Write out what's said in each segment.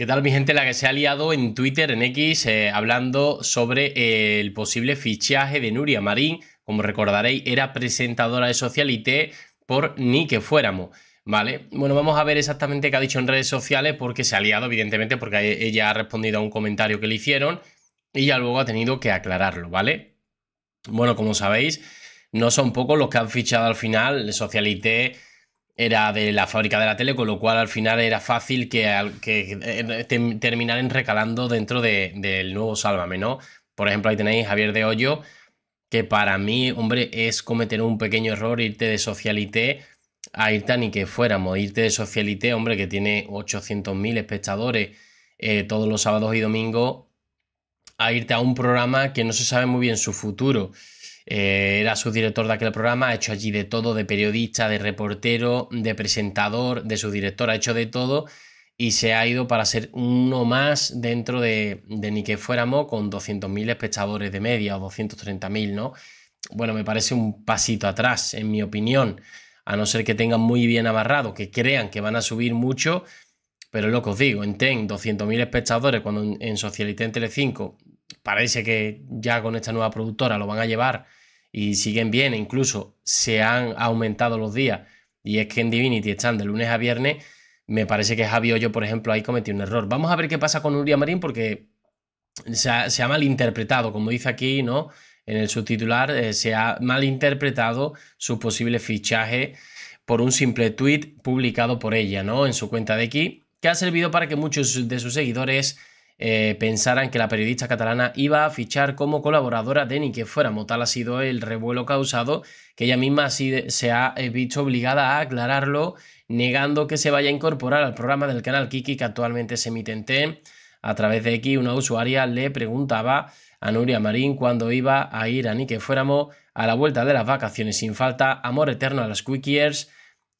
¿Qué tal mi gente? La que se ha liado en Twitter, en X, eh, hablando sobre eh, el posible fichaje de Nuria Marín. Como recordaréis, era presentadora de Socialité por ni que fuéramos. Vale, bueno, vamos a ver exactamente qué ha dicho en redes sociales porque se ha liado, evidentemente, porque e, ella ha respondido a un comentario que le hicieron y ya luego ha tenido que aclararlo, ¿vale? Bueno, como sabéis, no son pocos los que han fichado al final de Socialité, era de la fábrica de la tele, con lo cual al final era fácil que, que eh, terminaran recalando dentro del nuevo Sálvame, ¿no? Por ejemplo, ahí tenéis Javier de Hoyo, que para mí, hombre, es cometer un pequeño error, irte de socialité a irte ni que fuéramos, irte de socialité, hombre, que tiene 800.000 espectadores eh, todos los sábados y domingos, a irte a un programa que no se sabe muy bien su futuro. Eh, era subdirector de aquel programa, ha hecho allí de todo, de periodista, de reportero, de presentador, de director ha hecho de todo y se ha ido para ser uno más dentro de, de ni que fuéramos con 200.000 espectadores de media o 230.000, ¿no? Bueno, me parece un pasito atrás, en mi opinión, a no ser que tengan muy bien amarrado, que crean que van a subir mucho, pero es lo que os digo, en TEN 200.000 espectadores, cuando en, Socialite, Socialité en Telecinco parece que ya con esta nueva productora lo van a llevar y siguen bien, incluso se han aumentado los días y es que en Divinity están de lunes a viernes, me parece que Javi Hoyo, por ejemplo, ahí cometió un error. Vamos a ver qué pasa con Nuria Marín porque se ha, malinterpretado, como dice aquí, ¿no? En el subtitular eh, se ha malinterpretado su posible fichaje por un simple tuit publicado por ella, ¿no? En su cuenta de aquí, que ha servido para que muchos de sus seguidores eh, pensaran que la periodista catalana iba a fichar como colaboradora de Ni que Tal ha sido el revuelo causado que ella misma se ha eh, visto obligada a aclararlo, negando que se vaya a incorporar al programa del canal Kiki que actualmente se emite en T. E a través de aquí una usuaria le preguntaba a Nuria Marín cuando iba a ir a Ni que fuéramos a la vuelta de las vacaciones sin falta, amor eterno a las Quickiers,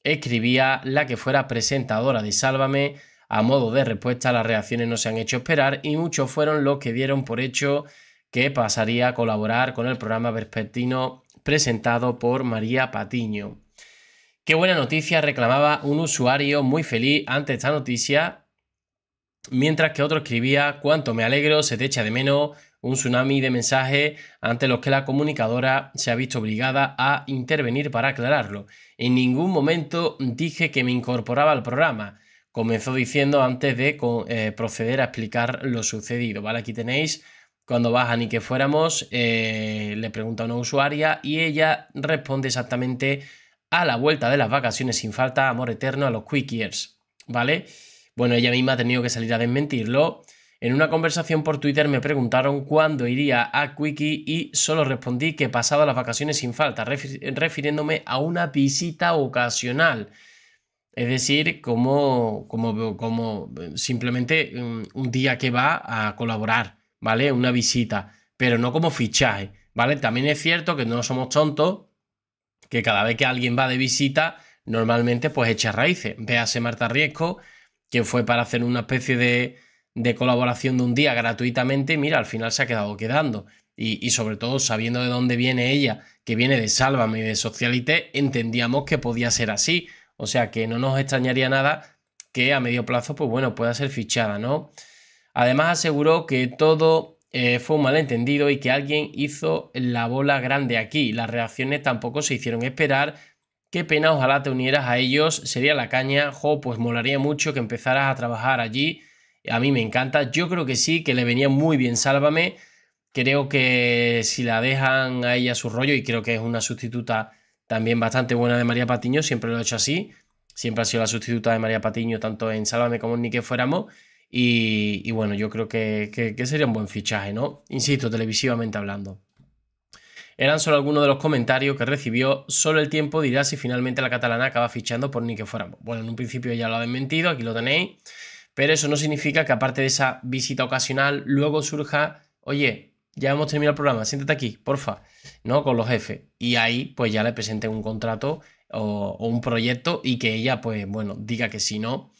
escribía la que fuera presentadora de Sálvame, a modo de respuesta, las reacciones no se han hecho esperar y muchos fueron los que dieron por hecho que pasaría a colaborar con el programa vespertino presentado por María Patiño. Qué buena noticia, reclamaba un usuario muy feliz ante esta noticia, mientras que otro escribía, cuánto me alegro, se te echa de menos un tsunami de mensajes ante los que la comunicadora se ha visto obligada a intervenir para aclararlo. En ningún momento dije que me incorporaba al programa comenzó diciendo antes de eh, proceder a explicar lo sucedido. ¿vale? Aquí tenéis cuando bajan y que fuéramos, eh, le pregunta a una usuaria y ella responde exactamente a la vuelta de las vacaciones sin falta, amor eterno a los quickiers, ¿vale? Bueno, ella misma ha tenido que salir a desmentirlo. En una conversación por Twitter me preguntaron cuándo iría a Quickie y solo respondí que pasado las vacaciones sin falta, refiriéndome a una visita ocasional. Es decir, como, como, como eh, simplemente mm, un día que va a colaborar, ¿vale? Una visita, pero no como fichaje, ¿vale? También es cierto que no somos tontos, que cada vez que alguien va de visita, normalmente pues echa raíces. Véase Marta Riesco, que fue para hacer una especie de, colaboración de un día gratuitamente, mira, al final se ha quedado quedando. Y, y, sobre todo sabiendo de dónde viene ella, que viene de Sálvame y de Socialité, entendíamos que podía ser así. O sea que no nos extrañaría nada que a medio plazo, pues bueno, pueda ser fichada, ¿no? Además aseguró que todo eh, fue un malentendido y que alguien hizo la bola grande aquí. Las reacciones tampoco se hicieron esperar. Qué pena, ojalá te unieras a ellos, sería la caña. Jo, pues molaría mucho que empezaras a trabajar allí. A mí me encanta, yo creo que sí, que le venía muy bien Sálvame. Creo que si la dejan a ella su rollo, y creo que es una sustituta también bastante buena de María Patiño, siempre lo ha hecho así, siempre ha sido la sustituta de María Patiño, tanto en Sálvame como en Ni que fuéramos. Y, bueno, yo creo que, sería un buen fichaje, ¿no? Insisto, televisivamente hablando. Eran solo algunos de los comentarios que recibió. Solo el tiempo dirá si finalmente la catalana acaba fichando por ni que fuéramos. Bueno, en un principio ya lo ha mentido, aquí lo tenéis. Pero eso no significa que aparte de esa visita ocasional, luego surja, oye, ya hemos terminado el programa, siéntate aquí, porfa, ¿no? Con los jefes. Y ahí, pues ya le presenté un contrato o, un proyecto y que ella, pues bueno, diga que sí, ¿no?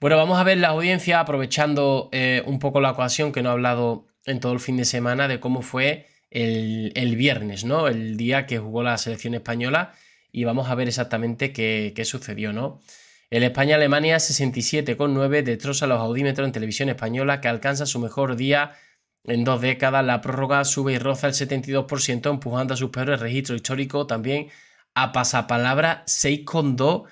Bueno, vamos a ver la audiencia, aprovechando eh, un poco la ocasión que no he hablado en todo el fin de semana de cómo fue el, viernes, ¿no? El día que jugó la selección española y vamos a ver exactamente qué, qué sucedió, ¿no? El España-Alemania 67,9 destroza los audímetros en televisión española que alcanza su mejor día en dos décadas, la prórroga sube y roza el 72%, empujando a sus peores registros históricos. También a pasapalabra 6,2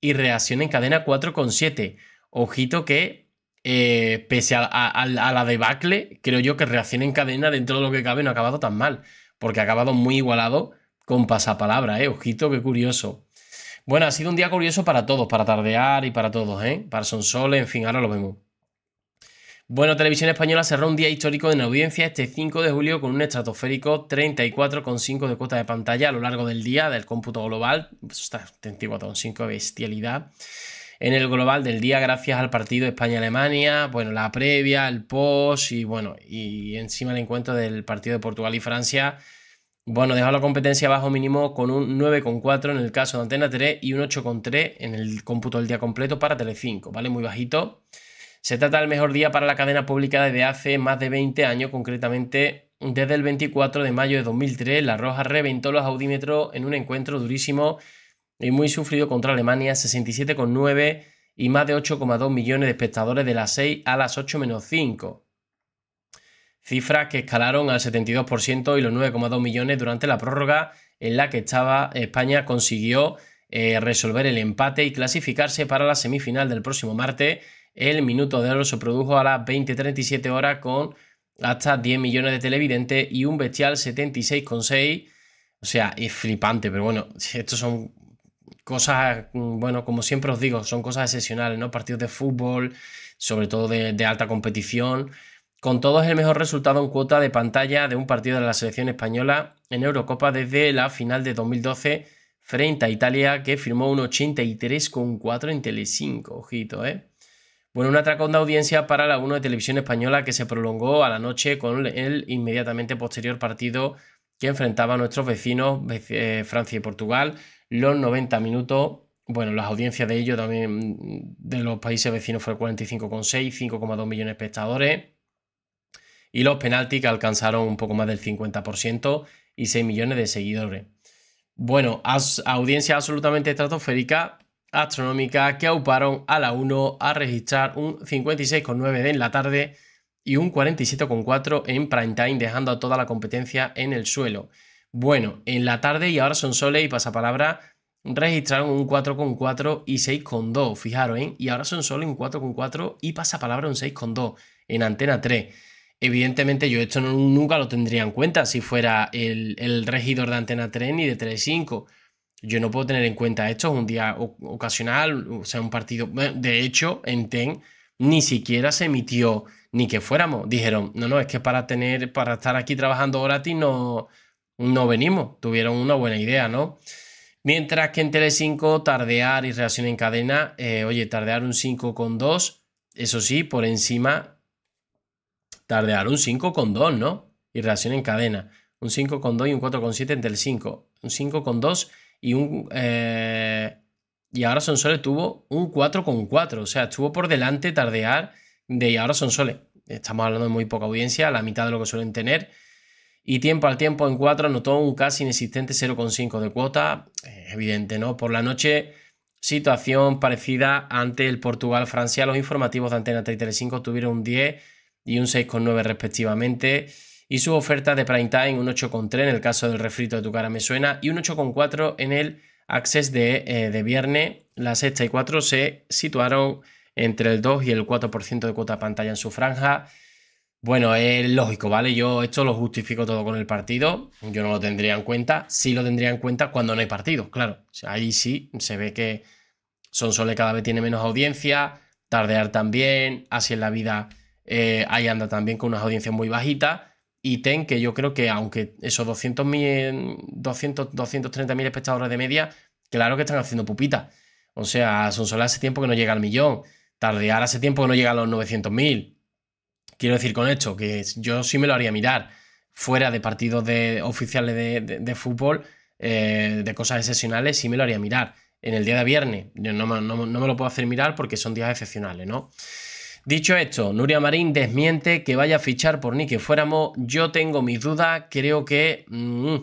y reacción en cadena 4,7. Ojito que, eh, pese a, la debacle, creo yo que reacción en cadena dentro de lo que cabe no ha acabado tan mal, porque ha acabado muy igualado con pasapalabra, ¿eh? Ojito, qué curioso. Bueno, ha sido un día curioso para todos, para tardear y para todos, ¿eh? Para Sonsole, en fin, ahora lo vemos. Bueno, Televisión Española cerró un día histórico en audiencia este 5 de julio con un estratosférico 34,5 de cuota de pantalla a lo largo del día del cómputo global. Pues, está 34,5 bestialidad. En el global del día, gracias al partido España-Alemania, bueno, la previa, el post y bueno, y encima el encuentro del partido de Portugal y Francia. Bueno, dejó la competencia bajo mínimo con un 9,4 en el caso de Antena 3 y un 8,3 en el cómputo del día completo para Telecinco, ¿vale? Muy bajito. Se trata del mejor día para la cadena pública desde hace más de 20 años, concretamente desde el 24 de mayo de 2003. La Roja reventó los audímetros en un encuentro durísimo y muy sufrido contra Alemania, 67,9 y más de 8,2 millones de espectadores de las 6 a las 8 menos 5. Cifras que escalaron al 72% y los 9,2 millones durante la prórroga en la que estaba España consiguió eh, resolver el empate y clasificarse para la semifinal del próximo martes el minuto de oro se produjo a las 20.37 horas con hasta 10 millones de televidentes y un bestial 76,6. O sea, es flipante, pero bueno, esto son cosas, mm, bueno, como siempre os digo, son cosas excepcionales, ¿no? Partidos de fútbol, sobre todo de, de alta competición. Con todo es el mejor resultado en cuota de pantalla de un partido de la selección española en Eurocopa desde la final de 2012 frente a Italia, que firmó un 83,4 en Tele5. ojito, ¿eh? Bueno, una atracón audiencia para la 1 de Televisión Española que se prolongó a la noche con el inmediatamente posterior partido que enfrentaba a nuestros vecinos, eh, Francia y Portugal, los 90 minutos. Bueno, las audiencias de ellos también mm, de los países vecinos fue 45,6, 5,2 millones de espectadores. Y los penaltis que alcanzaron un poco más del 50% y 6 millones de seguidores. Bueno, audiencia absolutamente estratosférica astronómica que auparon a la 1 a registrar un 56,9 en la tarde y un 47,4 en prime time, dejando a toda la competencia en el suelo. Bueno, en la tarde y ahora son Sole y Pasapalabra registraron un 4,4 y 6,2, fijaros, ¿eh? Y ahora son solo un 4,4 y Pasapalabra un 6,2 en Antena 3. Evidentemente yo esto nunca lo tendría en cuenta si fuera el, el regidor de Antena 3 ni de 3.5. Yo no puedo tener en cuenta esto es un día ocasional, o sea, un partido. De hecho, en TEN ni siquiera se emitió ni que fuéramos. Dijeron, no, no, es que para tener, para estar aquí trabajando gratis no, no venimos. Tuvieron una buena idea, ¿no? Mientras que en Tele5, tardear y reacción en cadena, eh, oye, tardear un 5,2, eso sí, por encima, tardear un 5,2, ¿no? Y reacción en cadena, un 5,2 y un 4,7 en Tele5, un 5,2 y un... son eh, y ahora tuvo un 4,4, o sea, estuvo por delante tardear de y ahora soles. Estamos hablando de muy poca audiencia, la mitad de lo que suelen tener. Y tiempo al tiempo en 4 anotó un casi inexistente 0,5 de cuota. evidente, ¿no? Por la noche, situación parecida ante el Portugal-Francia. Los informativos de Antena 335 tuvieron un 10 y un 6,9 respectivamente y su oferta de prime time un 8,3 en el caso del refrito de Tu cara me suena y un 8,4 en el access eh, de, viernes. La sexta y 4 se situaron entre el 2 y el 4% de cuota pantalla en su franja. Bueno, es lógico, ¿vale? Yo esto lo justifico todo con el partido. Yo no lo tendría en cuenta. Sí lo tendría en cuenta cuando no hay partido, claro. ahí sí se ve que Sonsole cada vez tiene menos audiencia. Tardear también. Así en la vida eh, ahí anda también con unas audiencias muy bajitas y TEN, que yo creo que aunque esos 200.000 200 230.000 espectadores de media, claro que están haciendo pupita. O sea, son solo hace tiempo que no llega al millón, Tardear hace tiempo que no llega a los 900.000. Quiero decir con esto que yo sí me lo haría mirar fuera de partidos de, oficiales de, fútbol, eh, de cosas excepcionales, sí me lo haría mirar. En el día de viernes, no, no, no me lo puedo hacer mirar porque son días excepcionales, ¿no? Dicho esto, Nuria Marín desmiente que vaya a fichar por Nike Fuéramos. Yo tengo mis dudas, creo que... Mm,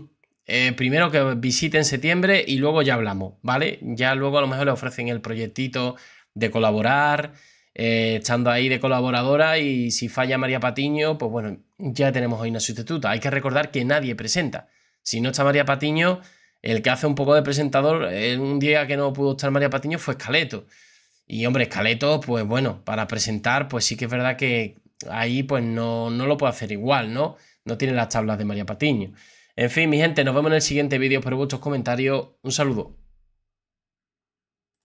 eh, primero que visite en septiembre y luego ya hablamos, ¿vale? Ya luego a lo mejor le ofrecen el proyectito de colaborar, eh, estando ahí de colaboradora y si falla María Patiño, pues bueno, ya tenemos hoy una sustituta. Hay que recordar que nadie presenta. Si no está María Patiño, el que hace un poco de presentador, en un día que no pudo estar María Patiño fue Escaleto. Y hombre, Escaleto, pues bueno, para presentar, pues sí que es verdad que ahí pues no, no lo puede hacer igual, ¿no? No tiene las tablas de María Patiño. En fin, mi gente, nos vemos en el siguiente vídeo. Espero vuestros comentarios. Un saludo.